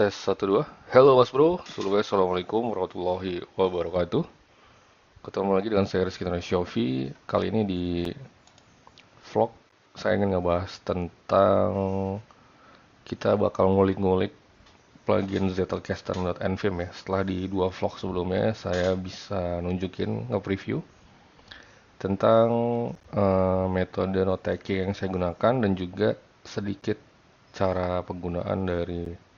tes 1 2 Halo mas bro, assalamualaikum warahmatullahi wabarakatuh Ketemu lagi dengan saya Rizky Shofi Kali ini di vlog saya ingin ngebahas tentang Kita bakal ngulik-ngulik plugin zlcaster.nvim ya Setelah di dua vlog sebelumnya saya bisa nunjukin nge-preview tentang uh, metode note taking yang saya gunakan dan juga sedikit cara penggunaan dari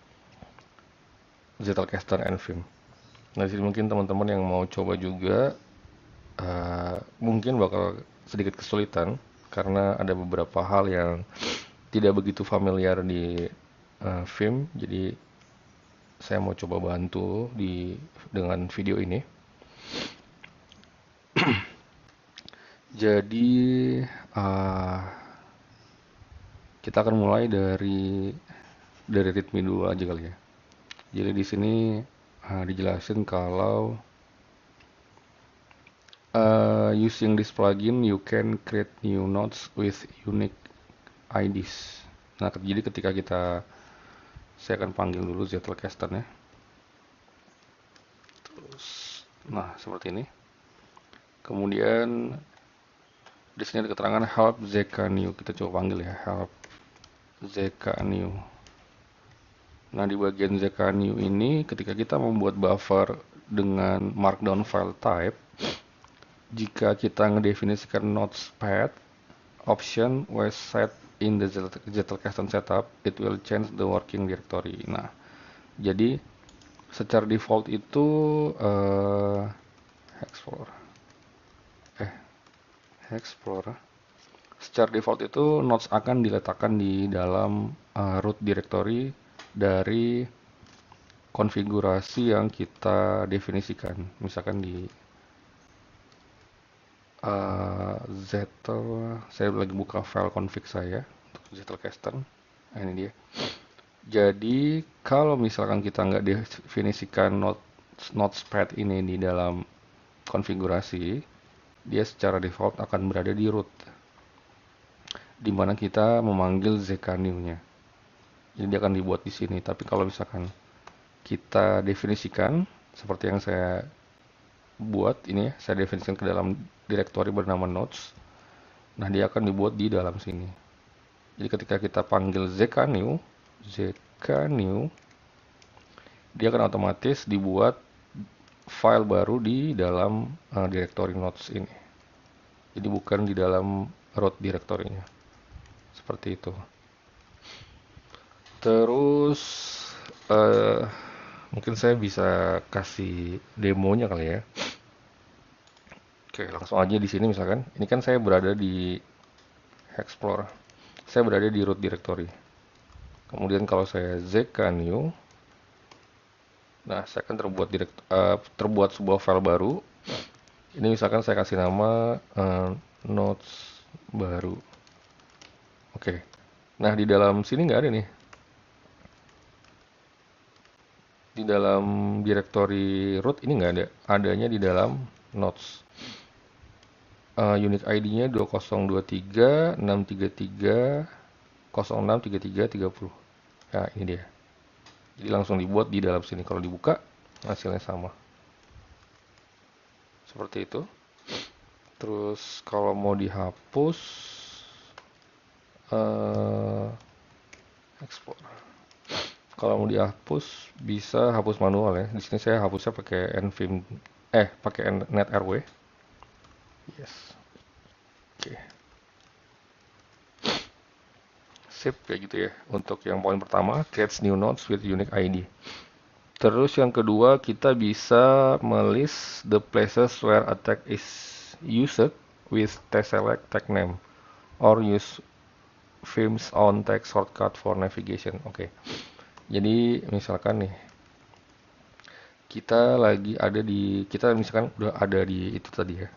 digital caster and film nah jadi mungkin teman-teman yang mau coba juga uh, mungkin bakal sedikit kesulitan karena ada beberapa hal yang tidak begitu familiar di uh, film jadi saya mau coba bantu di dengan video ini jadi uh, kita akan mulai dari dari ritme dulu aja kali ya jadi di sini uh, dijelasin kalau uh, using this plugin you can create new notes with unique IDs nah jadi ketika kita saya akan panggil dulu Zettelkasten ya terus nah seperti ini kemudian di sini ada keterangan help ZK new kita coba panggil ya help ZK new Nah di bagian new ini ketika kita membuat buffer dengan markdown file type, jika kita ngedefinisikan path option was set in the custom setup, it will change the working directory. Nah, jadi secara default itu uh, explore Eh, explore eh, Secara default itu notes akan diletakkan di dalam uh, root directory dari konfigurasi yang kita definisikan. Misalkan di uh, Zettel, saya lagi buka file config saya untuk Zettelkasten. Nah, ini dia. Jadi kalau misalkan kita nggak definisikan not spread ini di dalam konfigurasi, dia secara default akan berada di root, dimana kita memanggil new nya jadi dia akan dibuat di sini tapi kalau misalkan kita definisikan seperti yang saya buat ini ya saya definisikan ke dalam direktori bernama notes. nah dia akan dibuat di dalam sini jadi ketika kita panggil ZK new, ZK new dia akan otomatis dibuat file baru di dalam uh, eh, directory notes ini jadi bukan di dalam root direktorinya seperti itu terus uh, mungkin saya bisa kasih demonya kali ya oke langsung aja di sini misalkan ini kan saya berada di explore saya berada di root directory kemudian kalau saya z new nah saya akan terbuat direkt, uh, eh, terbuat sebuah file baru ini misalkan saya kasih nama uh, notes baru oke okay. nah di dalam sini nggak ada nih di dalam directory root ini nggak ada adanya di dalam notes. uh, unit ID-nya 2023 633 30 nah ini dia jadi langsung dibuat di dalam sini kalau dibuka hasilnya sama seperti itu terus kalau mau dihapus uh, eh, explore kalau mau dihapus bisa hapus manual ya di sini saya hapusnya pakai nvim eh pakai netrw yes oke okay. sip kayak gitu ya untuk yang poin pertama Create new notes with unique id terus yang kedua kita bisa melis the places where attack is used with select tag name or use films on tag shortcut for navigation oke okay jadi misalkan nih kita lagi ada di kita misalkan udah ada di itu tadi ya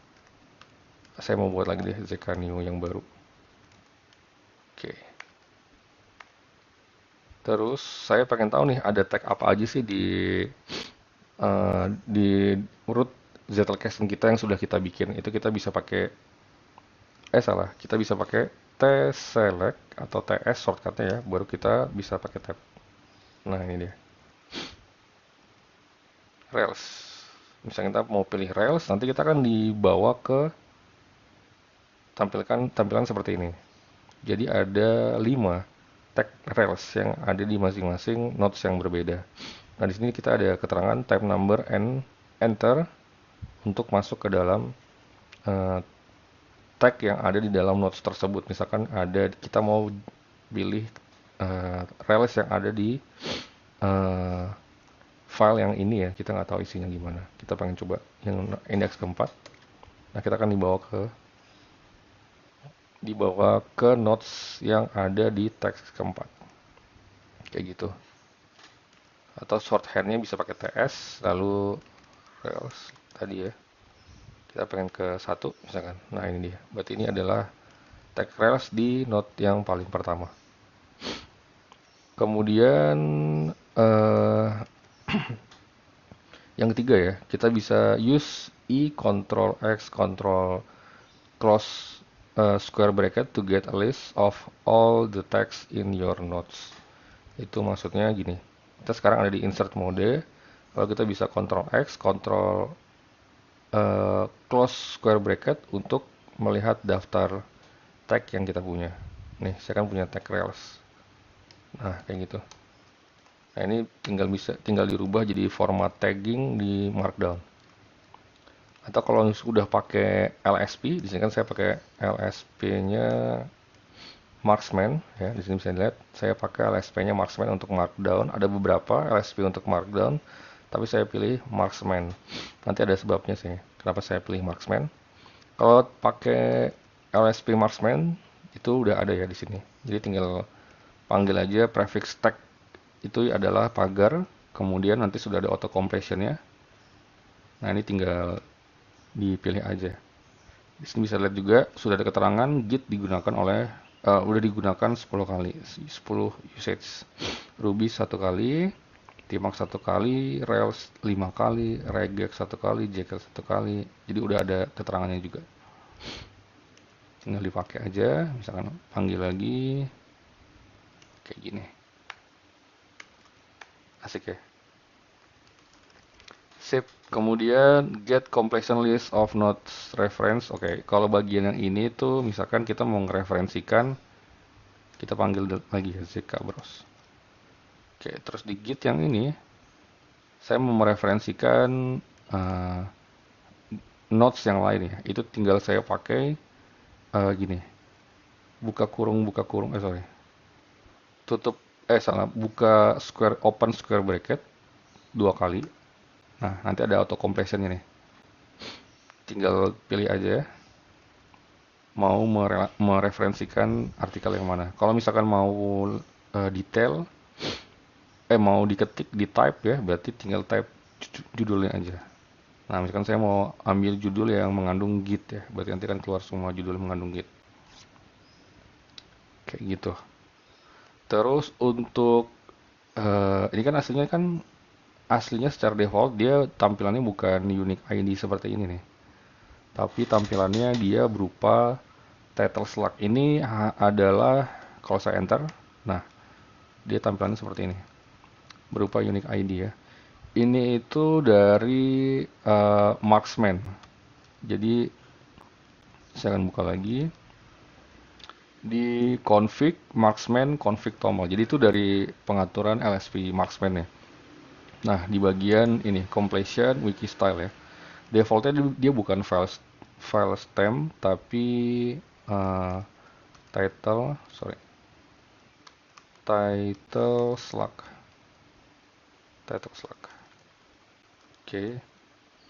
saya mau buat lagi deh Zekanio yang baru oke terus saya pengen tahu nih ada tag apa aja sih di uh, di root zettel casting kita yang sudah kita bikin itu kita bisa pakai eh salah kita bisa pakai T select atau TS shortcutnya ya baru kita bisa pakai tab nah ini dia Rails misalnya kita mau pilih Rails nanti kita akan dibawa ke tampilkan tampilan seperti ini jadi ada 5 tag Rails yang ada di masing-masing notes yang berbeda nah di sini kita ada keterangan type number and enter untuk masuk ke dalam uh, tag yang ada di dalam notes tersebut. Misalkan ada kita mau pilih uh, Rails yang ada di uh, file yang ini ya kita nggak tahu isinya gimana kita pengen coba yang index keempat nah kita akan dibawa ke dibawa ke notes yang ada di teks keempat kayak gitu atau shorthandnya bisa pakai ts lalu Rails tadi ya kita pengen ke satu misalkan nah ini dia berarti ini adalah tag Rails di note yang paling pertama kemudian uh, yang ketiga ya kita bisa use e control x control close uh, square bracket to get a list of all the text in your notes itu maksudnya gini kita sekarang ada di insert mode Kalau kita bisa control X control uh, eh, close square bracket untuk melihat daftar tag yang kita punya nih saya kan punya tag Rails nah kayak gitu nah ini tinggal bisa tinggal dirubah jadi format tagging di markdown atau kalau sudah pakai LSP di sini kan saya pakai LSP-nya Marksman ya di sini bisa dilihat saya pakai LSP-nya Marksman untuk Markdown ada beberapa LSP untuk Markdown tapi saya pilih Marksman nanti ada sebabnya sih kenapa saya pilih Marksman kalau pakai LSP Marksman itu udah ada ya di sini jadi tinggal panggil aja prefix tag itu adalah pagar kemudian nanti sudah ada auto ya nah ini tinggal dipilih aja di sini bisa lihat juga sudah ada keterangan git digunakan oleh uh, udah digunakan 10 kali 10 usage ruby satu kali timak satu kali rails lima kali regex satu kali jekyll satu kali jadi udah ada keterangannya juga tinggal dipakai aja misalkan panggil lagi kayak gini asik ya sip kemudian get completion list of notes reference oke okay. kalau bagian yang ini tuh misalkan kita mau mereferensikan, kita panggil lagi ya zk bros oke okay, terus di git yang ini saya mau mereferensikan uh, notes yang lain ya itu tinggal saya pakai uh, gini buka kurung buka kurung eh sorry tutup eh salah buka square open square bracket dua kali nah nanti ada auto compression ini tinggal pilih aja ya mau mere mereferensikan artikel yang mana kalau misalkan mau uh, detail eh mau diketik di type ya berarti tinggal type judulnya aja nah misalkan saya mau ambil judul yang mengandung git ya berarti nanti akan keluar semua judul yang mengandung git kayak gitu Terus untuk uh, ini kan aslinya kan aslinya secara default dia tampilannya bukan unique ID seperti ini nih. Tapi tampilannya dia berupa title slug ini adalah kalau saya enter, nah dia tampilannya seperti ini. Berupa unique ID ya. Ini itu dari uh, Marksman. Jadi saya akan buka lagi di config marksman config toml. Jadi itu dari pengaturan LSP marksman ya. Nah, di bagian ini completion wiki style ya. Defaultnya dia bukan file file stem tapi uh, title sorry title slug title slug oke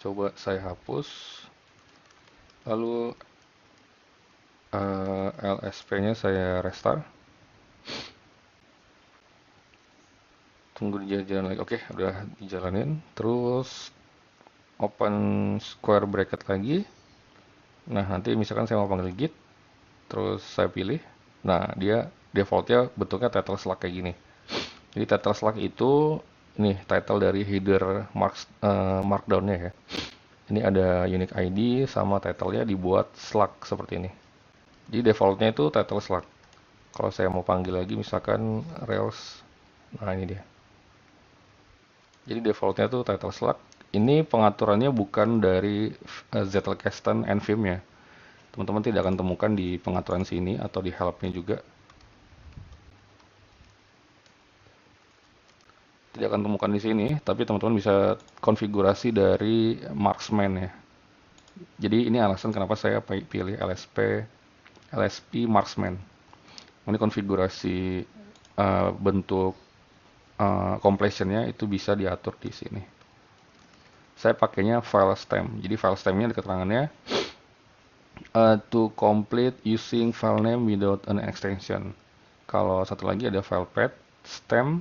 coba saya hapus lalu uh, eh, LSP-nya saya restart. Tunggu di jalan lagi. Oke, udah dijalanin. Terus open square bracket lagi. Nah, nanti misalkan saya mau panggil git, terus saya pilih. Nah, dia defaultnya bentuknya title slug kayak gini. Jadi title slug itu nih title dari header marks, uh, markdown-nya ya. Ini ada unique ID sama title-nya dibuat slug seperti ini jadi defaultnya itu title slug kalau saya mau panggil lagi misalkan Rails nah ini dia jadi defaultnya itu title slug ini pengaturannya bukan dari eh, Zlcaston and Vim ya teman-teman tidak akan temukan di pengaturan sini atau di helpnya juga tidak akan temukan di sini tapi teman-teman bisa konfigurasi dari marksman ya jadi ini alasan kenapa saya pilih LSP LSP Marksman. Ini konfigurasi uh, bentuk uh, completionnya itu bisa diatur di sini. Saya pakainya file stem. Jadi file stemnya di keterangannya uh, to complete using file name without an extension. Kalau satu lagi ada file path stem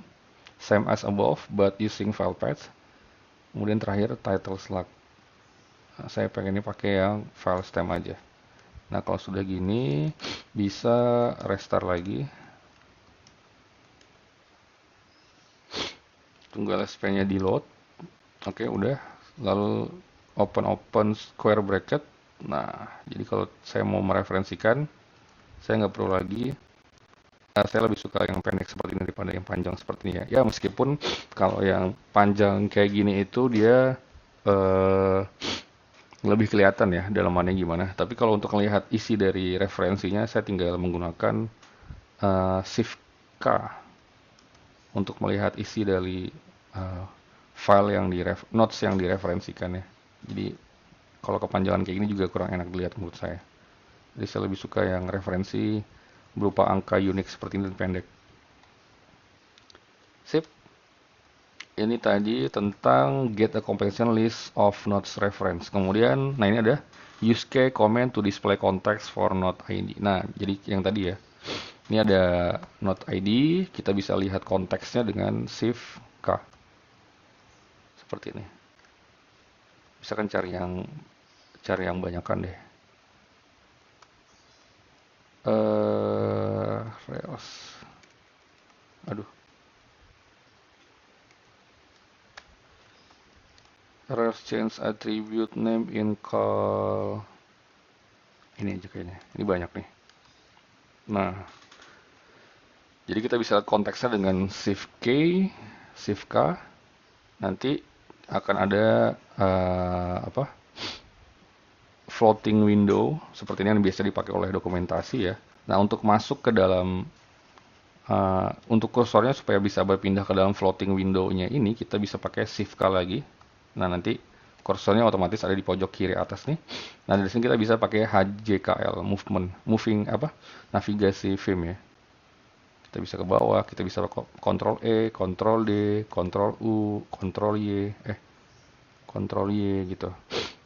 same as above but using file path. Kemudian terakhir title slug. Nah, saya ini pakai yang file stem aja. Nah kalau sudah gini bisa restart lagi. Tunggu LSP-nya di load. Oke udah. Lalu open open square bracket. Nah jadi kalau saya mau mereferensikan saya nggak perlu lagi. Nah, saya lebih suka yang pendek seperti ini daripada yang panjang seperti ini ya. Ya meskipun kalau yang panjang kayak gini itu dia eh, lebih kelihatan ya dalamannya gimana. Tapi kalau untuk melihat isi dari referensinya, saya tinggal menggunakan uh, shift K untuk melihat isi dari uh, file yang di notes yang direferensikan ya. Jadi kalau kepanjangan kayak ini juga kurang enak dilihat menurut saya. Jadi saya lebih suka yang referensi berupa angka unik seperti ini dan pendek. Sip ini tadi tentang get a comprehension list of notes reference. Kemudian, nah ini ada use key comment to display context for note ID. Nah, jadi yang tadi ya. Ini ada note ID, kita bisa lihat konteksnya dengan shift K. Seperti ini. Bisa kan cari yang cari yang banyakkan deh. Eh, uh, Rails. Aduh. ref change attribute name in call ini aja kayaknya ini banyak nih nah jadi kita bisa konteksnya dengan shift K shift K nanti akan ada uh, apa floating window seperti ini yang biasa dipakai oleh dokumentasi ya nah untuk masuk ke dalam uh, untuk kursornya supaya bisa berpindah ke dalam floating window-nya ini kita bisa pakai shift K lagi Nah, nanti kursornya otomatis ada di pojok kiri atas nih. Nah, dari sini kita bisa pakai HJKL movement, moving apa? Navigasi film ya. Kita bisa ke bawah, kita bisa kontrol E, kontrol D, kontrol U, kontrol Y, eh kontrol Y gitu.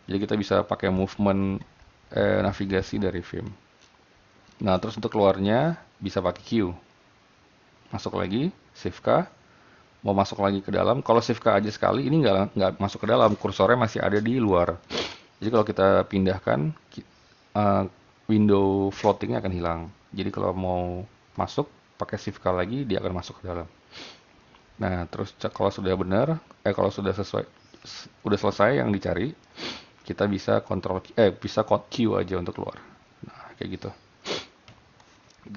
Jadi kita bisa pakai movement eh, navigasi dari film. Nah, terus untuk keluarnya bisa pakai Q. Masuk lagi, shift K, mau masuk lagi ke dalam kalau shift ke aja sekali ini nggak nggak masuk ke dalam kursornya masih ada di luar jadi kalau kita pindahkan uh, window floatingnya akan hilang jadi kalau mau masuk pakai shift ke lagi dia akan masuk ke dalam nah terus kalau sudah benar eh kalau sudah sesuai udah selesai yang dicari kita bisa kontrol eh bisa Q aja untuk keluar nah kayak gitu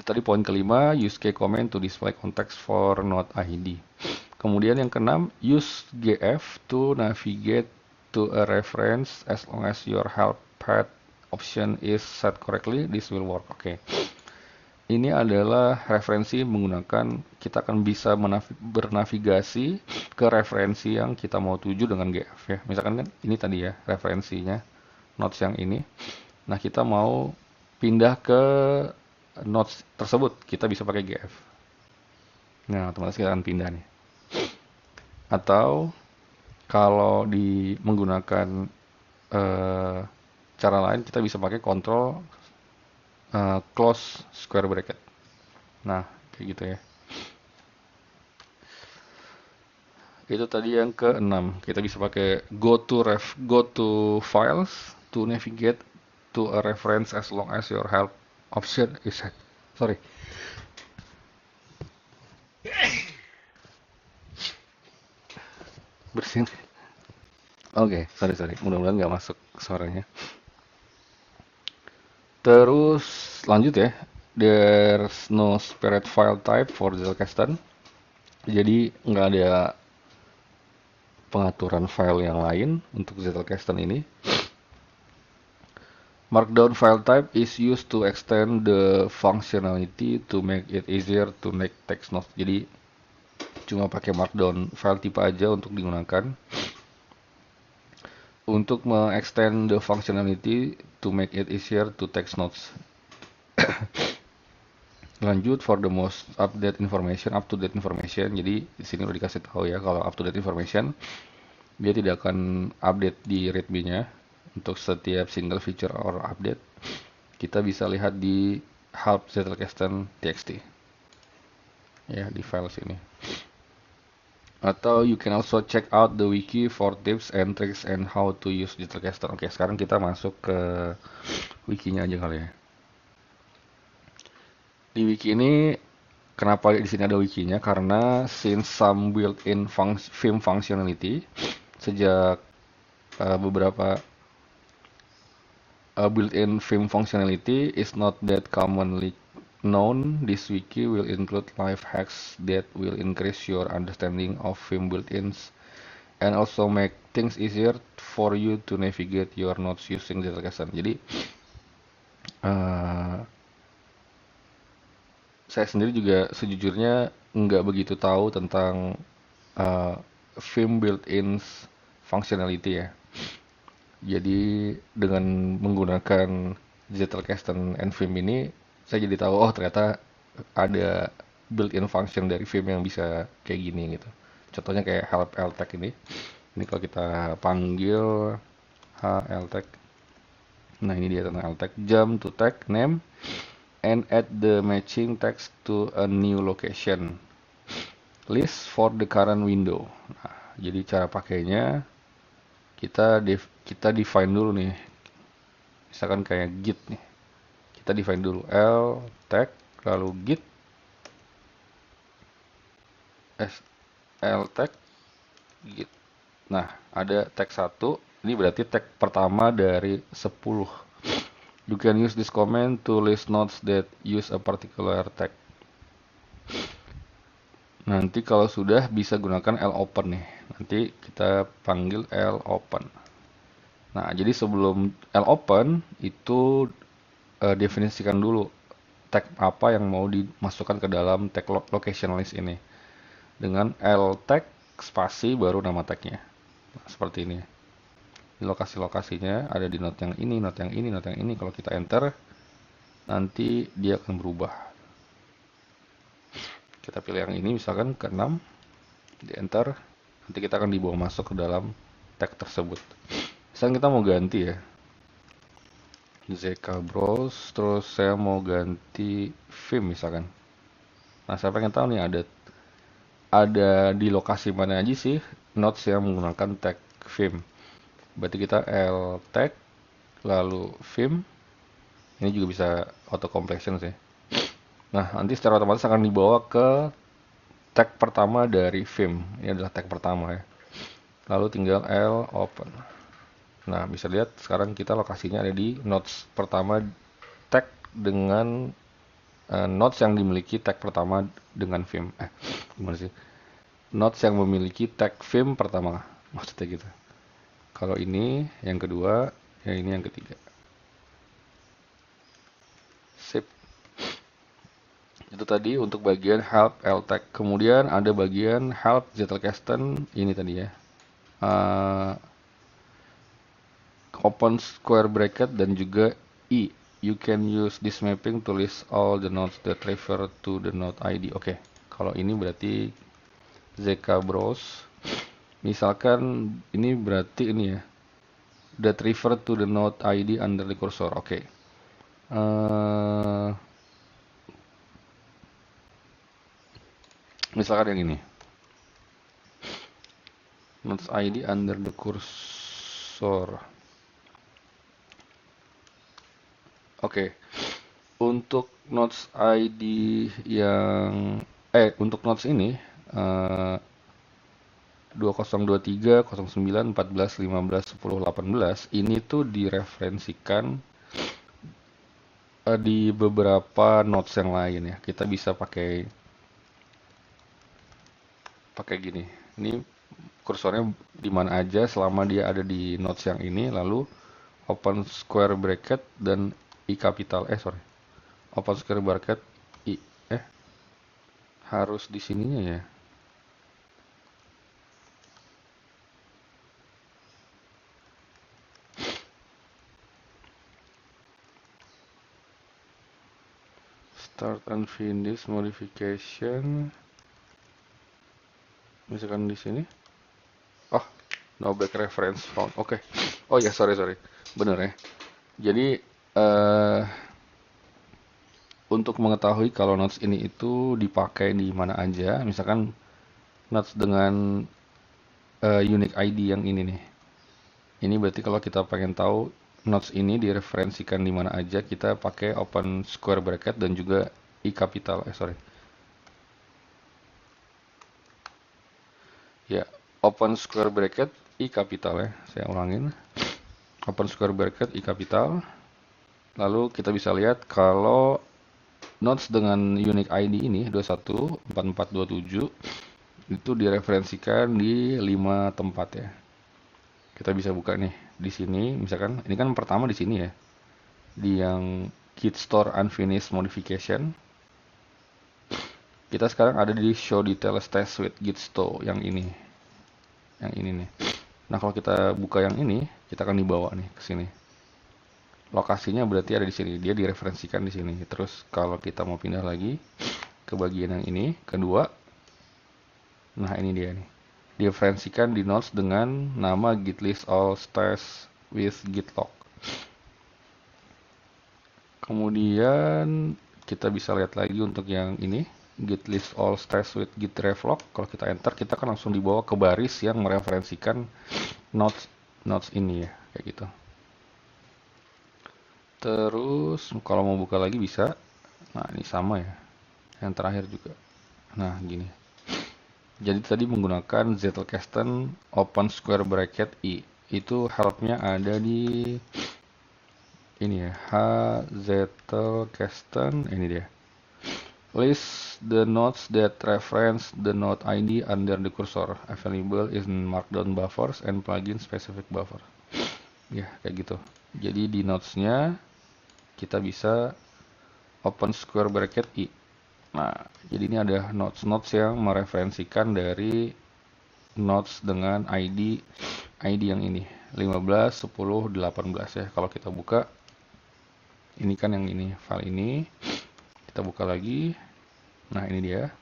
tadi poin kelima use key command to display context for not id Kemudian yang keenam, use GF to navigate to a reference as long as your help pad option is set correctly, this will work. Oke. Okay. Ini adalah referensi menggunakan kita akan bisa bernavigasi ke referensi yang kita mau tuju dengan GF ya. Misalkan kan ini tadi ya referensinya notes yang ini. Nah, kita mau pindah ke notes tersebut, kita bisa pakai GF. Nah, otomatis kita akan pindah nih atau kalau di menggunakan e, cara lain kita bisa pakai kontrol e, close square bracket nah kayak gitu ya itu tadi yang ke keenam kita bisa pakai go to ref go to files to navigate to a reference as long as your help option is sorry bersin oke okay, sorry sorry mudah-mudahan nggak masuk suaranya terus lanjut ya there's no spirit file type for Zelkestan jadi nggak ada pengaturan file yang lain untuk Zelkestan ini Markdown file type is used to extend the functionality to make it easier to make text notes. Jadi cuma pakai markdown file tipe aja untuk digunakan untuk mengextend the functionality to make it easier to text notes lanjut for the most update information up to date information jadi di sini udah dikasih tahu ya kalau up to date information dia tidak akan update di readme nya untuk setiap single feature or update kita bisa lihat di help zettelkasten txt ya di file sini atau you can also check out the wiki for tips and tricks and how to use Jittercaster. Oke, sekarang kita masuk ke wikinya aja kali ya. Di wiki ini kenapa di sini ada wikinya? Karena since some built-in fun film functionality sejak uh, beberapa uh, built-in film functionality is not that commonly Known, this wiki will include life hacks that will increase your understanding of Vim built-ins and also make things easier for you to navigate your notes using Zettelkasten. Jadi uh, saya sendiri juga sejujurnya nggak begitu tahu tentang uh, eh, Vim built-ins functionality ya. Jadi dengan menggunakan Zettelkasten and Vim ini saya jadi tahu oh ternyata ada built-in function dari Vim yang bisa kayak gini gitu. Contohnya kayak help ltech ini. Ini kalau kita panggil hltech. E nah ini dia tentang ltech. E Jump to tag name and add the matching text to a new location. List for the current window. Nah, jadi cara pakainya kita def, kita define dulu nih. Misalkan kayak git nih kita define dulu L tag lalu git S L tag git nah ada tag satu ini berarti tag pertama dari 10 You can use this comment to list notes that use a particular tag. Nanti kalau sudah bisa gunakan L open nih. Nanti kita panggil L open. Nah, jadi sebelum L open itu uh, definisikan dulu tag apa yang mau dimasukkan ke dalam tag location list ini dengan L tag spasi baru nama tagnya nah, seperti ini lokasi-lokasinya ada di note yang ini, note yang ini, note yang ini kalau kita enter nanti dia akan berubah kita pilih yang ini misalkan ke 6 di enter nanti kita akan dibawa masuk ke dalam tag tersebut misalkan kita mau ganti ya ZK Bros terus saya mau ganti film misalkan nah saya pengen tahu nih ada ada di lokasi mana aja sih notes yang menggunakan tag film berarti kita L tag lalu film ini juga bisa auto complexion sih nah nanti secara otomatis akan dibawa ke tag pertama dari film ini adalah tag pertama ya lalu tinggal L open Nah, bisa lihat sekarang kita lokasinya ada di notes pertama tag dengan uh, eh, nodes yang dimiliki tag pertama dengan film. Eh, gimana sih? notes yang memiliki tag film pertama. Maksudnya gitu. Kalau ini yang kedua, yang ini yang ketiga. Sip. Itu tadi untuk bagian help l tag Kemudian ada bagian help Zettelkasten ini tadi ya. Uh, open square bracket dan juga i e. you can use this mapping to list all the nodes that refer to the node id oke okay. kalau ini berarti zk browse misalkan ini berarti ini ya that refer to the node id under the cursor oke okay. uh, eh, misalkan yang ini nodes id under the cursor Oke. Okay. Untuk notes ID yang eh untuk notes ini uh, 2023, 09, 14, 15, 10, 18 ini tuh direferensikan uh, di beberapa notes yang lain ya. Kita bisa pakai pakai gini. Ini kursornya di mana aja selama dia ada di notes yang ini lalu open square bracket dan I kapital eh sorry open square bracket I eh harus di sininya ya start and finish modification misalkan di sini oh no back reference found oke okay. oh ya yeah, sorry sorry bener ya jadi uh, untuk mengetahui kalau notes ini itu dipakai di mana aja, misalkan notes dengan uh, unique ID yang ini nih. Ini berarti kalau kita pengen tahu notes ini direferensikan di mana aja, kita pakai open square bracket dan juga i capital, eh sorry. Ya, open square bracket i capital ya, saya ulangin. Open square bracket i capital Lalu kita bisa lihat kalau notes dengan unique ID ini 214427 itu direferensikan di 5 tempat ya. Kita bisa buka nih di sini misalkan ini kan pertama di sini ya. Di yang kit store unfinished modification. Kita sekarang ada di show details test with git store yang ini. Yang ini nih. Nah, kalau kita buka yang ini, kita akan dibawa nih ke sini lokasinya berarti ada di sini dia direferensikan di sini terus kalau kita mau pindah lagi ke bagian yang ini kedua nah ini dia nih direferensikan di notes dengan nama git list all stars with git log kemudian kita bisa lihat lagi untuk yang ini git list all stars with git log kalau kita enter kita kan langsung dibawa ke baris yang mereferensikan notes notes ini ya kayak gitu terus kalau mau buka lagi bisa nah ini sama ya yang terakhir juga nah gini jadi tadi menggunakan Zettelkasten open square bracket i itu helpnya ada di ini ya h Zettelkasten ini dia list the notes that reference the note ID under the cursor available in markdown buffers and plugin specific buffer ya kayak gitu jadi di nodesnya kita bisa open square bracket i. Nah, jadi ini ada notes-notes yang mereferensikan dari notes dengan ID ID yang ini 15 10 18 ya. Kalau kita buka ini kan yang ini file ini kita buka lagi. Nah, ini dia.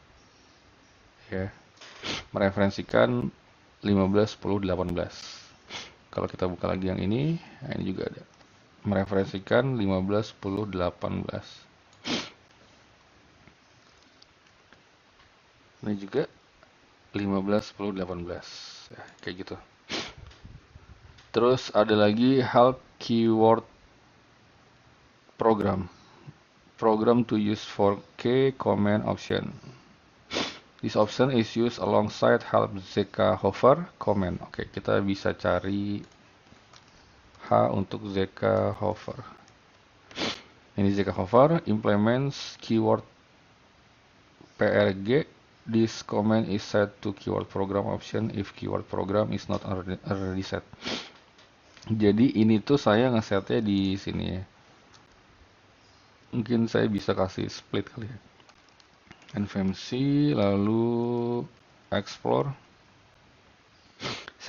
Ya. Mereferensikan 15 10 18. Kalau kita buka lagi yang ini, nah ini juga ada mereferensikan 15 10 18 ini juga 15 10 18 ya, kayak gitu terus ada lagi help keyword program program to use for key command option This option is used alongside help zk hover command. Oke, okay, kita bisa cari H untuk ZK hover. Ini ZK hover implements keyword PRG this command is set to keyword program option if keyword program is not already set. Jadi ini tuh saya ngesetnya di sini ya. Mungkin saya bisa kasih split kali ya. NVMC lalu explore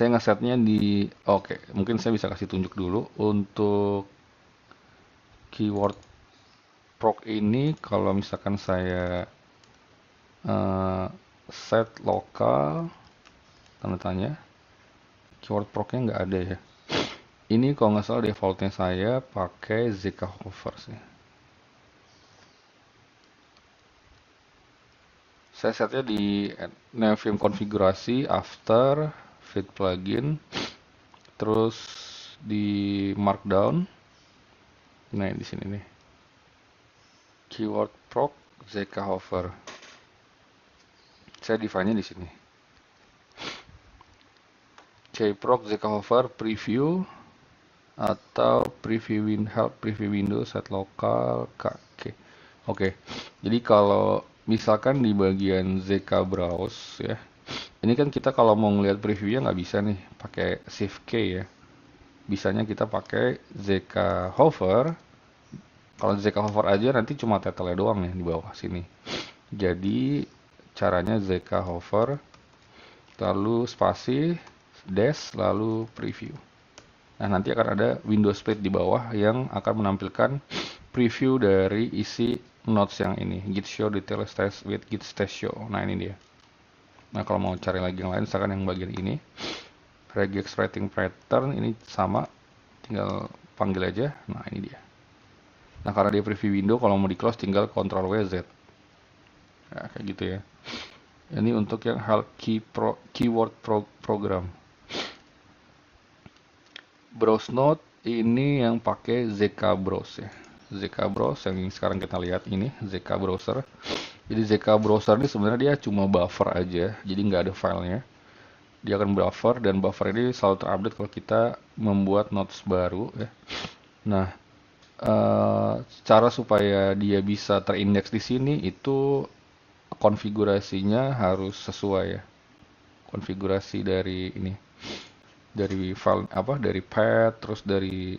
saya ngesetnya di oke okay, mungkin saya bisa kasih tunjuk dulu untuk keyword proc ini kalau misalkan saya uh, set lokal tanda tanya keyword procnya nggak ada ya ini kalau nggak salah defaultnya saya pakai Zika hover sih saya setnya di Navium konfigurasi after fit plugin terus di markdown nah di sini nih keyword proc zk hover saya define-nya di sini cproc zk hover preview atau preview win help preview window set lokal oke oke okay. jadi kalau misalkan di bagian zk browse ya ini kan kita kalau mau ngelihat previewnya nggak bisa nih pakai shift K ya bisanya kita pakai ZK hover kalau ZK hover aja nanti cuma tetelnya doang ya di bawah sini jadi caranya ZK hover lalu spasi dash lalu preview nah nanti akan ada window split di bawah yang akan menampilkan preview dari isi notes yang ini git show detail test with git test show nah ini dia Nah kalau mau cari lagi yang lain misalkan yang bagian ini regex rating pattern ini sama tinggal panggil aja. Nah ini dia. Nah karena dia preview window kalau mau di close tinggal Ctrl W Z. Nah, kayak gitu ya. Ini untuk yang hal key pro, keyword pro, program. Browse Note ini yang pakai ZK Browse ya. ZK Browse yang sekarang kita lihat ini ZK Browser jadi ZK browser ini sebenarnya dia cuma buffer aja, jadi nggak ada filenya. Dia akan buffer dan buffer ini selalu terupdate kalau kita membuat notes baru. Ya. Nah, uh, cara supaya dia bisa terindeks di sini itu konfigurasinya harus sesuai ya. Konfigurasi dari ini, dari file apa, dari path, terus dari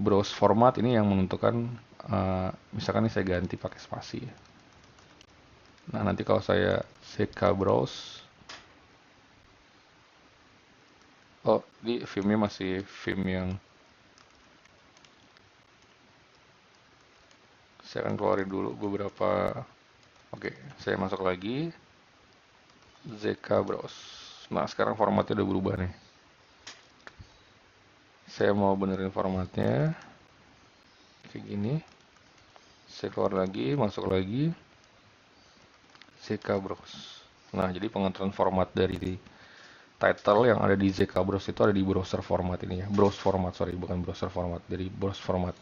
browse format ini yang menentukan. Uh, misalkan ini saya ganti pakai spasi. Ya. Nah, nanti kalau saya CK browse Oh, di filmnya masih film yang saya akan keluarin dulu beberapa Oke, saya masuk lagi ZK Browse. Nah, sekarang formatnya udah berubah nih. Saya mau benerin formatnya. Kayak gini. Saya keluar lagi, masuk lagi. ZK Bros. Nah, jadi pengaturan format dari title yang ada di ZK Bros itu ada di browser format ini ya. Browse format, sorry, bukan browser format. jadi browse format.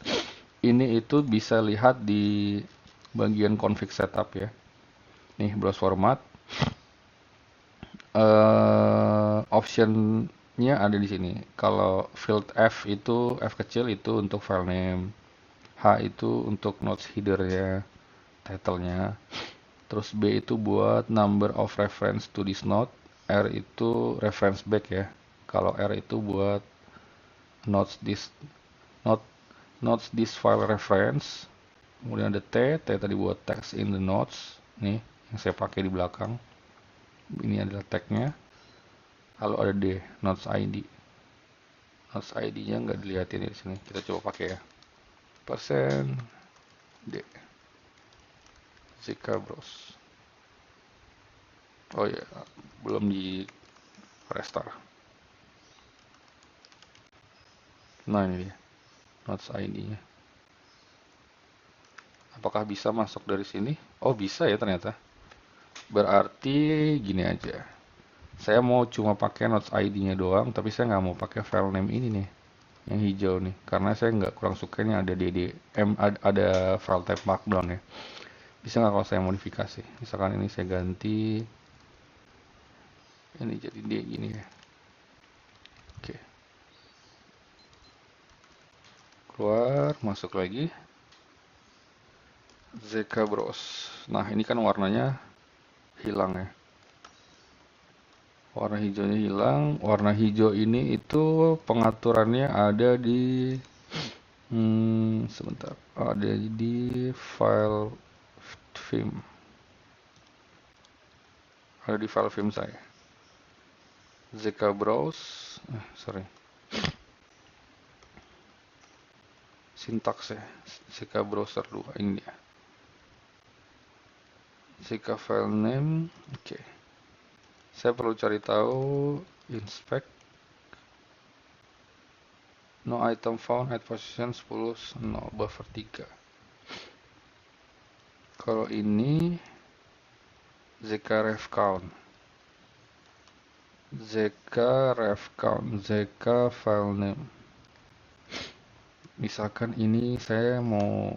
Ini itu bisa lihat di bagian config setup ya. Nih, browse format. Uh, optionnya ada di sini. Kalau field F itu, F kecil itu untuk file name. H itu untuk notes header ya, title-nya terus B itu buat number of reference to this node R itu reference back ya kalau R itu buat notes this not notes this file reference kemudian ada T T tadi buat text in the notes nih yang saya pakai di belakang ini adalah tagnya lalu ada D notes ID notes ID nya nggak dilihatin ya di sini kita coba pakai ya persen D Zika Bros oh ya belum di restart nah ini dia notes ID nya apakah bisa masuk dari sini oh bisa ya ternyata berarti gini aja saya mau cuma pakai notes ID nya doang tapi saya nggak mau pakai file name ini nih yang hijau nih karena saya nggak kurang sukanya ada ddm ada file type markdown ya bisa nggak kalau saya modifikasi misalkan ini saya ganti ini jadi dia gini ya oke keluar masuk lagi ZK Bros nah ini kan warnanya hilang ya warna hijaunya hilang warna hijau ini itu pengaturannya ada di hmm, sebentar ada di file film ada di file film saya ZK browse eh, sorry sintaks ya ZK browser 2 ini dia ya. ZK file name oke okay. saya perlu cari tahu inspect no item found at position 10 no buffer 3 kalau ini ZK count ZK count ZK file name misalkan ini saya mau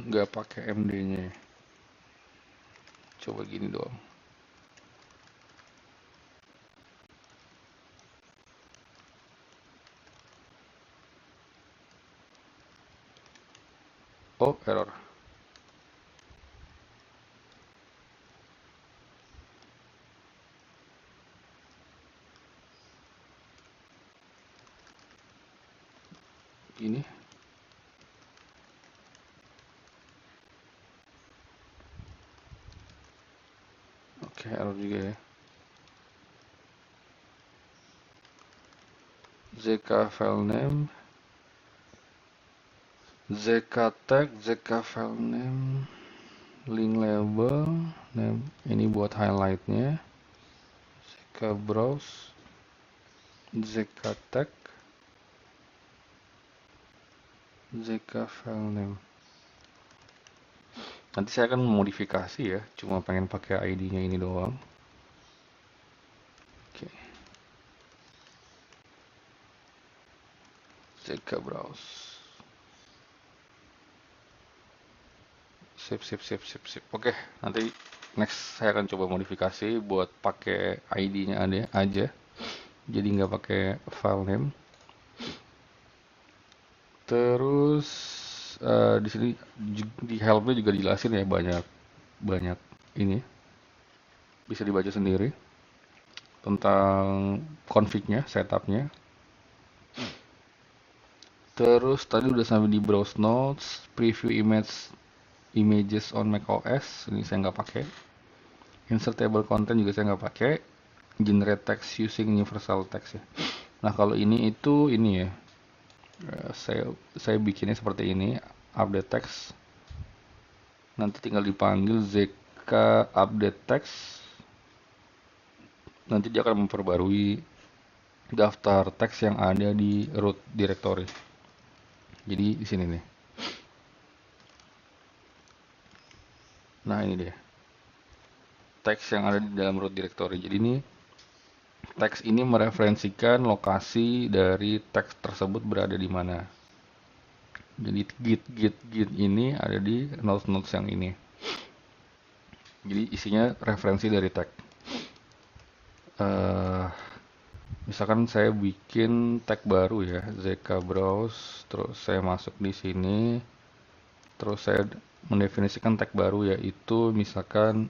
nggak pakai MD nya coba gini doang Oh, error. Ini. Oke, okay, error juga ya. ZK file name ZK tag, ZK file name, link label, name. ini buat highlightnya, ZK browse, ZK tag, ZK file name. Nanti saya akan modifikasi ya, cuma pengen pakai ID-nya ini doang. Oke. Okay. ZK browse. sip sip sip sip sip oke okay, nanti next saya akan coba modifikasi buat pakai ID-nya ada aja jadi nggak pakai file name terus uh, di sini di helpnya juga dijelasin ya banyak banyak ini bisa dibaca sendiri tentang config-nya, setup-nya. Terus tadi udah sampai di browse notes, preview image images on macOS ini saya nggak pakai insert table content juga saya nggak pakai generate text using universal text ya nah kalau ini itu ini ya eh, saya saya bikinnya seperti ini update text nanti tinggal dipanggil zk update text nanti dia akan memperbarui daftar teks yang ada di root directory jadi di sini nih Nah ini dia teks yang ada di dalam root directory. Jadi ini teks ini mereferensikan lokasi dari teks tersebut berada di mana. Jadi git git git ini ada di notes notes yang ini. Jadi isinya referensi dari tag. Uh, eh, misalkan saya bikin tag baru ya, zk browse, terus saya masuk di sini, terus saya mendefinisikan tag baru yaitu misalkan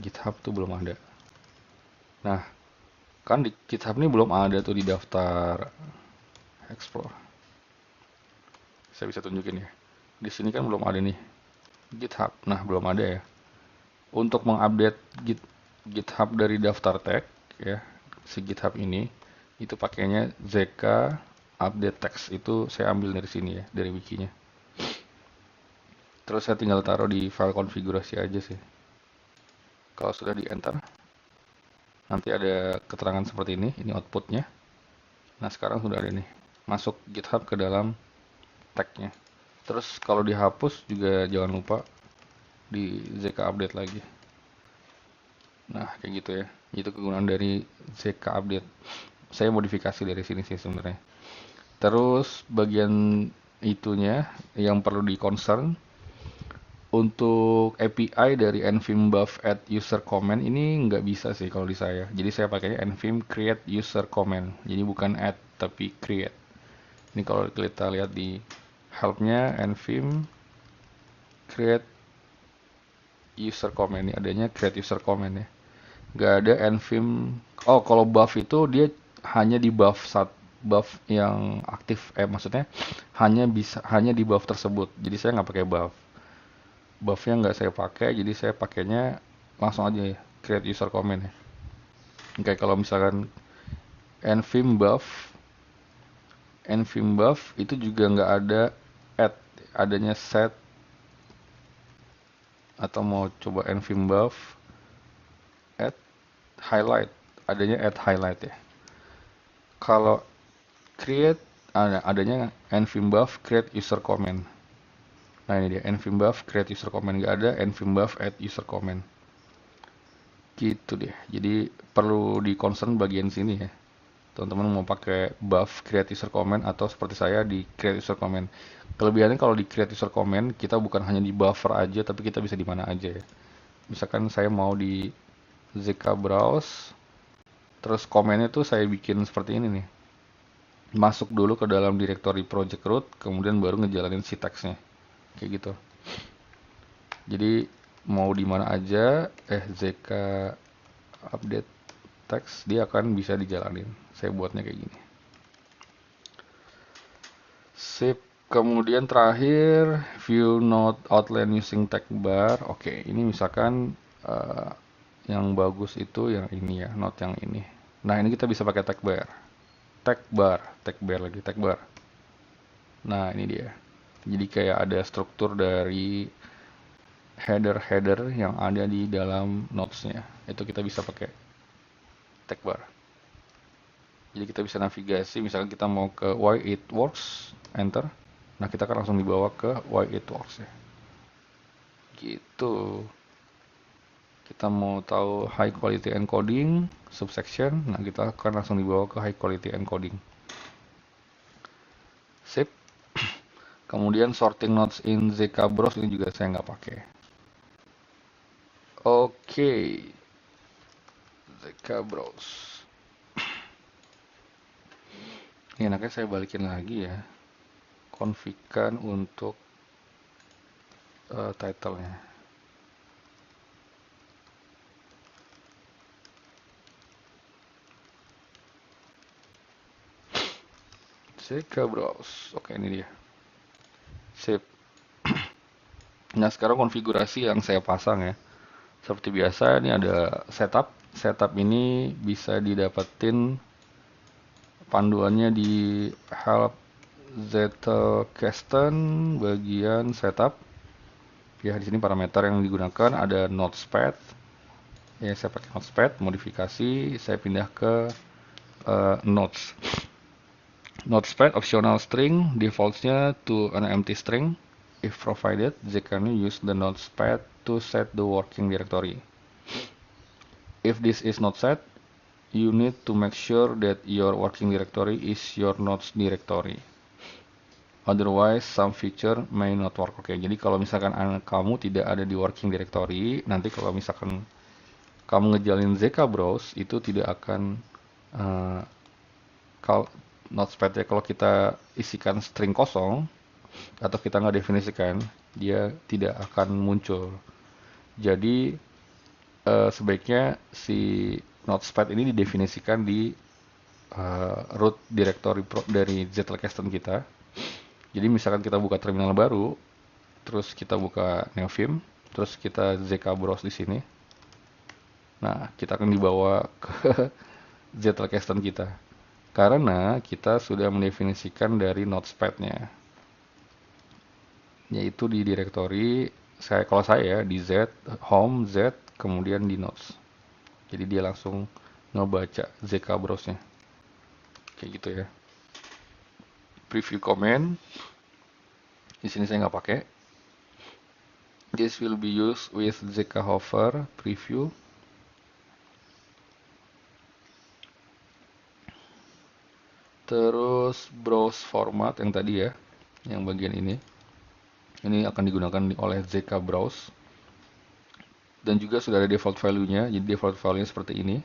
GitHub tuh belum ada. Nah, kan di GitHub ini belum ada tuh di daftar explore. Saya bisa tunjukin ya. Di sini kan belum ada nih GitHub. Nah, belum ada ya. Untuk mengupdate Git, GitHub dari daftar tag ya, si GitHub ini itu pakainya zk update text itu saya ambil dari sini ya, dari wikinya terus saya tinggal taruh di file konfigurasi aja sih kalau sudah di enter nanti ada keterangan seperti ini ini outputnya nah sekarang sudah ada nih masuk github ke dalam tagnya terus kalau dihapus juga jangan lupa di zk update lagi nah kayak gitu ya itu kegunaan dari zk update saya modifikasi dari sini sih sebenarnya terus bagian itunya yang perlu di concern untuk API dari nvim buff at user comment ini nggak bisa sih kalau di saya. Jadi saya pakainya nvim create user comment. Jadi bukan add tapi create. Ini kalau kita lihat di helpnya nvim create user comment ini adanya create user comment ya. Nggak ada nvim. Oh kalau buff itu dia hanya di buff saat buff yang aktif eh maksudnya hanya bisa hanya di buff tersebut. Jadi saya nggak pakai buff buffnya nggak saya pakai jadi saya pakainya langsung aja ya, create user comment ya oke kalau misalkan nvim buff nvim buff itu juga nggak ada add adanya set atau mau coba nvim buff add highlight adanya add highlight ya kalau create ada adanya nvim buff create user comment nah ini dia nvim buff create user comment nggak ada nvim buff add user comment gitu deh jadi perlu di concern bagian sini ya teman-teman mau pakai buff create user comment atau seperti saya di create user comment kelebihannya kalau di create user comment kita bukan hanya di buffer aja tapi kita bisa di mana aja ya misalkan saya mau di zk browse terus komennya tuh saya bikin seperti ini nih masuk dulu ke dalam directory project root kemudian baru ngejalanin si teksnya kayak gitu jadi mau di mana aja eh ZK update teks dia akan bisa dijalanin saya buatnya kayak gini sip kemudian terakhir view node outline using tag bar oke ini misalkan uh, yang bagus itu yang ini ya node yang ini nah ini kita bisa pakai tag bar tag bar tag bar lagi tag bar nah ini dia jadi kayak ada struktur dari header-header yang ada di dalam notes-nya. Itu kita bisa pakai tag bar. Jadi kita bisa navigasi, misalkan kita mau ke why it works, enter. Nah, kita akan langsung dibawa ke why it works ya. Gitu. Kita mau tahu high quality encoding subsection. Nah, kita akan langsung dibawa ke high quality encoding. Sip. Kemudian sorting notes in ZK Bros ini juga saya nggak pakai. Oke. Okay. ZK Bros. Ini enaknya saya balikin lagi ya. Konfigkan untuk uh, titlenya. ZK Bros. Oke, okay, ini dia. Sip. Nah sekarang konfigurasi yang saya pasang ya. Seperti biasa ini ada setup. Setup ini bisa didapetin panduannya di help zcasten bagian setup. Ya di sini parameter yang digunakan ada notepad. Ya saya pakai notepad, modifikasi, saya pindah ke uh, notes. Not spread optional string defaultnya to an empty string. If provided, they can use the spread to set the working directory. If this is not set, you need to make sure that your working directory is your notes directory. Otherwise, some feature may not work. Oke, okay, jadi kalau misalkan kamu tidak ada di working directory, nanti kalau misalkan kamu ngejalin ZK browse itu tidak akan uh, ya, kalau kita isikan string kosong atau kita nggak definisikan dia tidak akan muncul jadi uh, sebaiknya si notepad ini didefinisikan di uh, root directory pro dari zlcaston kita jadi misalkan kita buka terminal baru terus kita buka neofim terus kita zk browse di sini nah kita akan dibawa ke zlcaston kita karena kita sudah mendefinisikan dari notepad-nya yaitu di direktori saya kalau saya di z home z kemudian di notes jadi dia langsung ngebaca zk browse-nya kayak gitu ya preview comment di sini saya nggak pakai this will be used with zk hover preview terus browse format yang tadi ya yang bagian ini ini akan digunakan oleh ZK browse dan juga sudah ada default value-nya jadi default value-nya seperti ini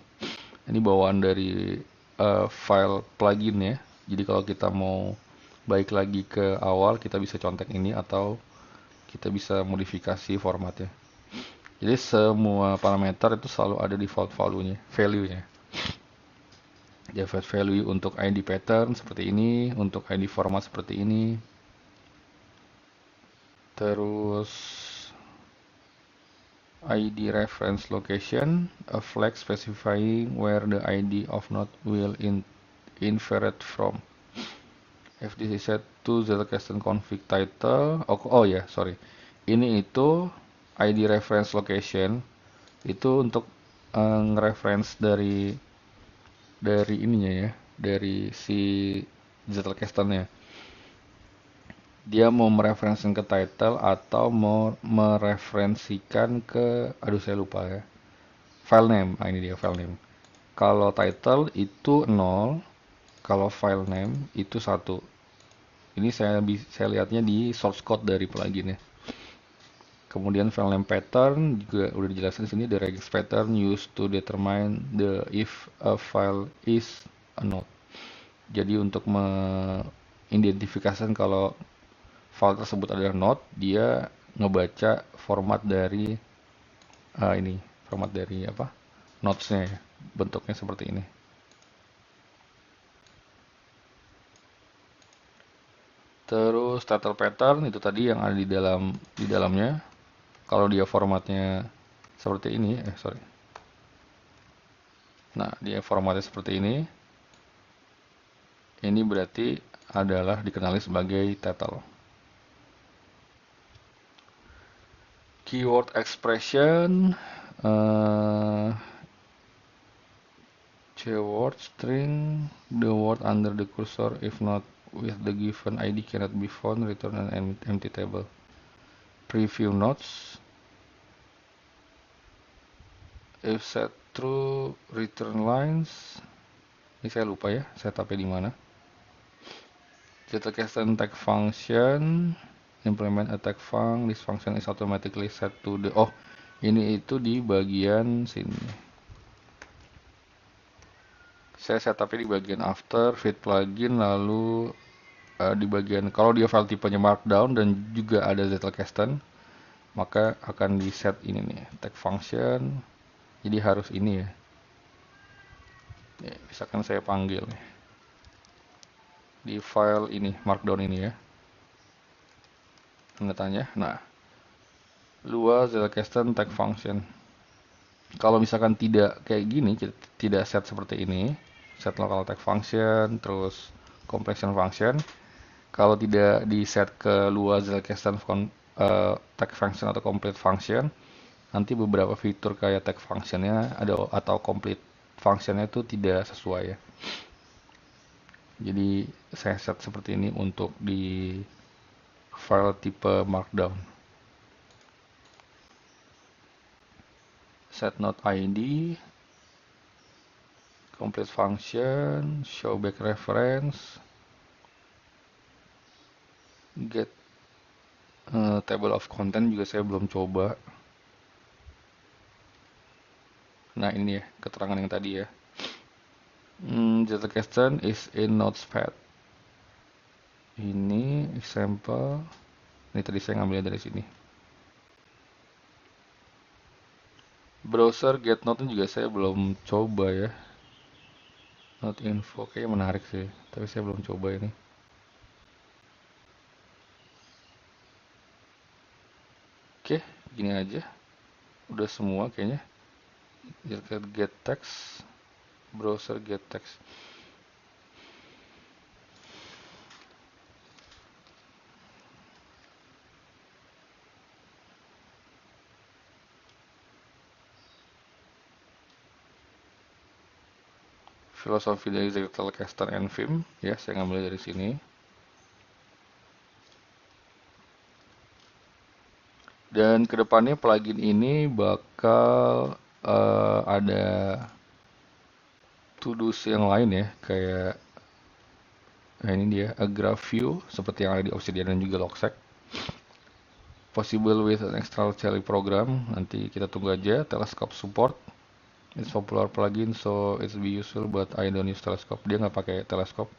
ini bawaan dari uh, file plugin ya jadi kalau kita mau baik lagi ke awal kita bisa contek ini atau kita bisa modifikasi formatnya jadi semua parameter itu selalu ada default value-nya value-nya javert ya, value untuk ID pattern seperti ini, untuk ID format seperti ini. Terus ID reference location, a flag specifying where the ID of node will in inferred from. If this is set to the custom config title, oh, oh ya, yeah, sorry. Ini itu ID reference location itu untuk uh, eh, reference dari dari ininya ya dari si casternya. dia mau mereferensikan ke title atau mau mereferensikan ke aduh saya lupa ya file name nah ini dia file name kalau title itu 0 kalau file name itu satu ini saya saya lihatnya di source code dari plugin ya. Kemudian file name pattern juga udah dijelasin di sini the regex pattern used to determine the if a file is a node. Jadi untuk mengidentifikasikan kalau file tersebut adalah node, dia ngebaca format dari uh, ini, format dari apa? notesnya ya. Bentuknya seperti ini. terus title pattern itu tadi yang ada di dalam di dalamnya kalau dia formatnya seperti ini eh sorry nah dia formatnya seperti ini ini berarti adalah dikenali sebagai title keyword expression uh, keyword string the word under the cursor if not with the given id cannot be found return an empty table preview notes if set true return lines ini saya lupa ya setupnya di mana custom tag function implement attack func this function is automatically set to the oh ini itu di bagian sini saya setupnya di bagian after fit plugin lalu uh, di bagian kalau dia file tipenya markdown dan juga ada zlcaston maka akan di set ini nih tag function jadi harus ini ya, ya misalkan saya panggil di file ini markdown ini ya tanda tanya nah lua zelkasten tag function kalau misalkan tidak kayak gini tidak set seperti ini set local tag function terus compression function kalau tidak di set ke lua zelkasten uh, eh, tag function atau complete function nanti beberapa fitur kayak tag functionnya ada atau complete functionnya itu tidak sesuai ya jadi saya set seperti ini untuk di file tipe markdown set not id complete function show back reference get uh, table of content juga saya belum coba Nah ini ya keterangan yang tadi ya. Hmm, Jeter question is in Notepad. Ini example. Ini tadi saya ngambilnya dari sini. Browser get note juga saya belum coba ya. Not info kayaknya menarik sih, tapi saya belum coba ini. Oke, gini aja. Udah semua kayaknya you get text browser get text filosofi dari digital caster and film ya saya ngambil dari sini dan kedepannya plugin ini bakal uh, ada tools yang lain ya kayak nah ini dia a graph view seperti yang ada di Obsidian dan juga Logsec possible with an extra cherry program nanti kita tunggu aja telescope support it's popular plugin so it's be useful but I don't use telescope dia nggak pakai teleskop.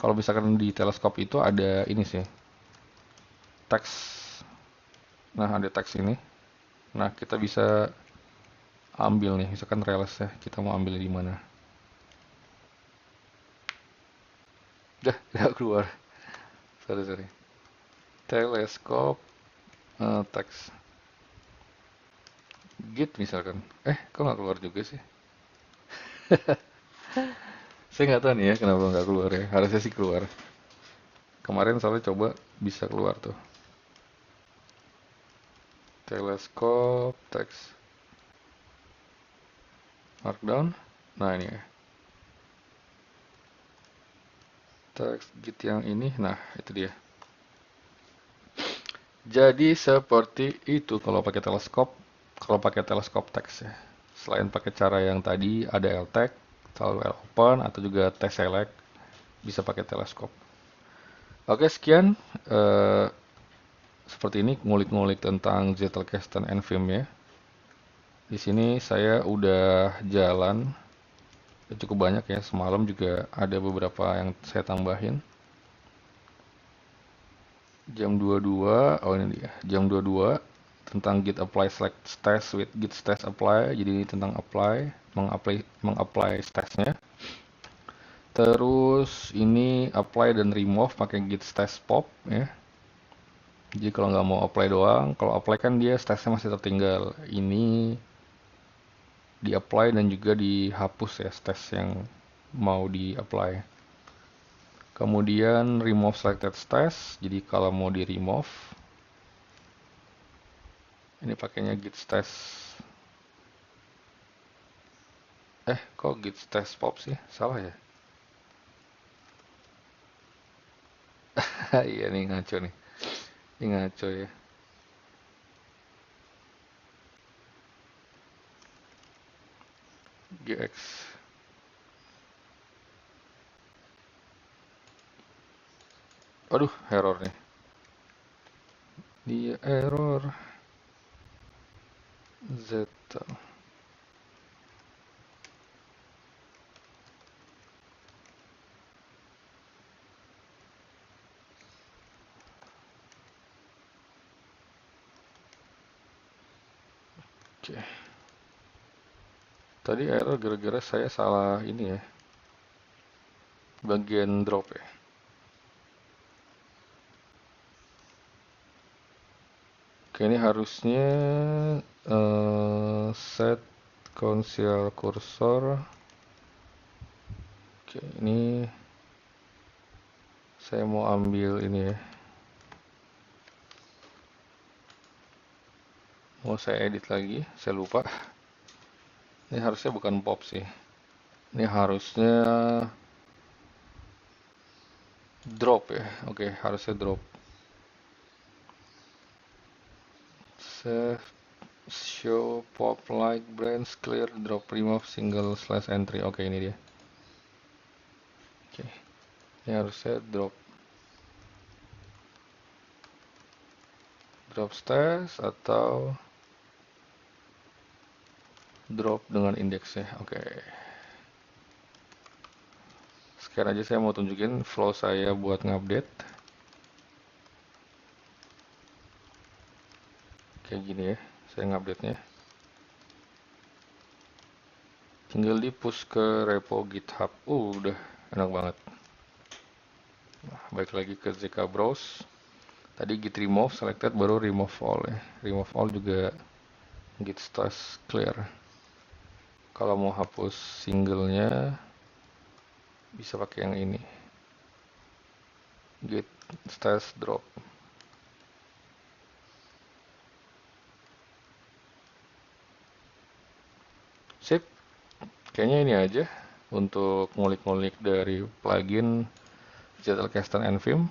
kalau misalkan di teleskop itu ada ini sih teks nah ada teks ini nah kita bisa ambil nih misalkan release ya, kita mau ambil di mana dah nggak keluar sorry sorry teleskop uh, teks git misalkan eh kok nggak keluar juga sih saya nggak tahu nih ya kenapa nggak keluar ya harusnya sih keluar kemarin saya coba bisa keluar tuh teleskop teks markdown nah ini ya teks git yang ini nah itu dia jadi seperti itu kalau pakai teleskop kalau pakai teleskop teks ya selain pakai cara yang tadi ada LTEC selalu L open atau juga teks select bisa pakai teleskop oke sekian uh, seperti ini ngulik-ngulik tentang Zettelkasten and Film ya di sini saya udah jalan cukup banyak ya semalam juga ada beberapa yang saya tambahin jam 22 oh ini dia jam 22 tentang git apply select test with git test apply jadi ini tentang apply mengapply mengapply testnya terus ini apply dan remove pakai git test pop ya jadi kalau nggak mau apply doang kalau apply kan dia testnya masih tertinggal ini di apply dan juga dihapus ya test yang mau di apply kemudian remove selected test jadi kalau mau di remove ini pakainya git test eh kok git test pop sih salah ya iya nih ngaco nih ini ngaco ya gx aduh error nih dia error z Oke. Okay. Tadi error gara-gara saya salah ini ya. Bagian drop ya. Oke, ini harusnya uh, set console cursor. Oke, ini saya mau ambil ini ya. Mau saya edit lagi, saya lupa. Ini harusnya bukan pop sih. Ini harusnya drop ya. Oke, harusnya drop. Save show pop like brands clear drop remove single slash entry. Oke, ini dia. Oke. Ini harusnya drop. Drop stairs atau drop dengan indeksnya oke okay. sekarang aja saya mau tunjukin flow saya buat ngupdate kayak gini ya saya ngupdate nya tinggal di push ke repo github uh, udah enak banget nah, balik lagi ke ZK browse tadi git remove selected baru remove all ya remove all juga git stash clear kalau mau hapus singlenya bisa pakai yang ini git stash drop sip kayaknya ini aja untuk ngulik-ngulik dari plugin Digital Custom and Film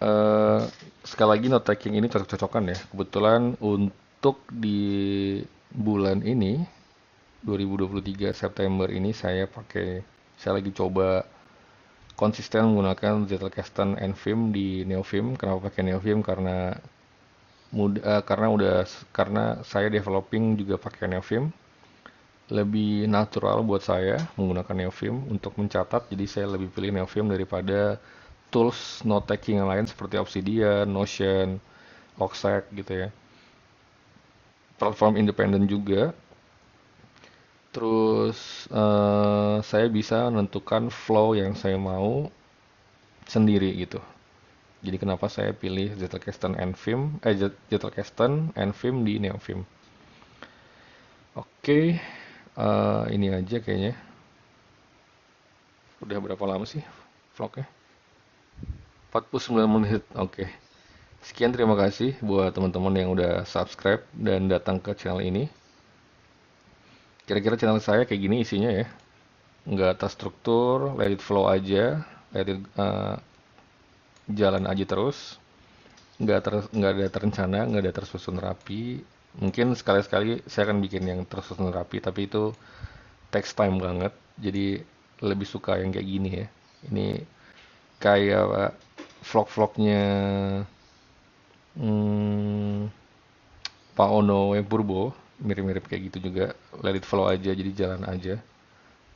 uh, sekali lagi note taking ini cocok-cocokan ya kebetulan untuk di bulan ini 2023 September ini saya pakai saya lagi coba konsisten menggunakan Zettelkasten Enfim di Neofim. Kenapa pakai Neofim? Karena muda, eh, karena udah karena saya developing juga pakai Neofim. Lebih natural buat saya menggunakan Neofim untuk mencatat. Jadi saya lebih pilih Neofim daripada tools note taking yang lain seperti Obsidian, Notion, Oxac gitu ya platform independen juga terus uh, saya bisa menentukan flow yang saya mau sendiri gitu jadi kenapa saya pilih Zettelkasten and Film eh Zettelkasten and Film di Neofilm oke okay. uh, eh, ini aja kayaknya udah berapa lama sih vlognya 49 menit oke okay. Sekian terima kasih buat teman-teman yang udah subscribe dan datang ke channel ini. Kira-kira channel saya kayak gini isinya ya. Nggak terstruktur, let it flow aja, let it uh, jalan aja terus. Nggak, ter, nggak ada terencana, nggak ada tersusun rapi. Mungkin sekali-sekali saya akan bikin yang tersusun rapi, tapi itu text time banget. Jadi lebih suka yang kayak gini ya. Ini kayak eh, vlog-vlognya hmm, Pak Ono yang Purbo mirip-mirip kayak gitu juga let it flow aja jadi jalan aja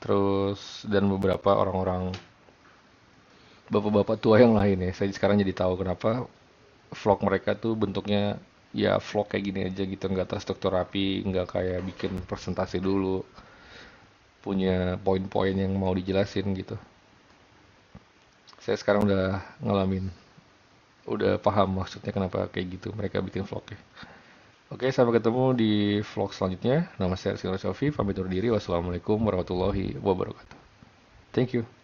terus dan beberapa orang-orang bapak-bapak tua yang lain ya saya sekarang jadi tahu kenapa vlog mereka tuh bentuknya ya vlog kayak gini aja gitu nggak terstruktur rapi nggak kayak bikin presentasi dulu punya poin-poin yang mau dijelasin gitu saya sekarang udah ngalamin udah paham maksudnya kenapa kayak gitu mereka bikin vlognya. Oke, sampai ketemu di vlog selanjutnya. Nama saya Arsino Sofi, pamit undur diri. Wassalamualaikum warahmatullahi wabarakatuh. Thank you.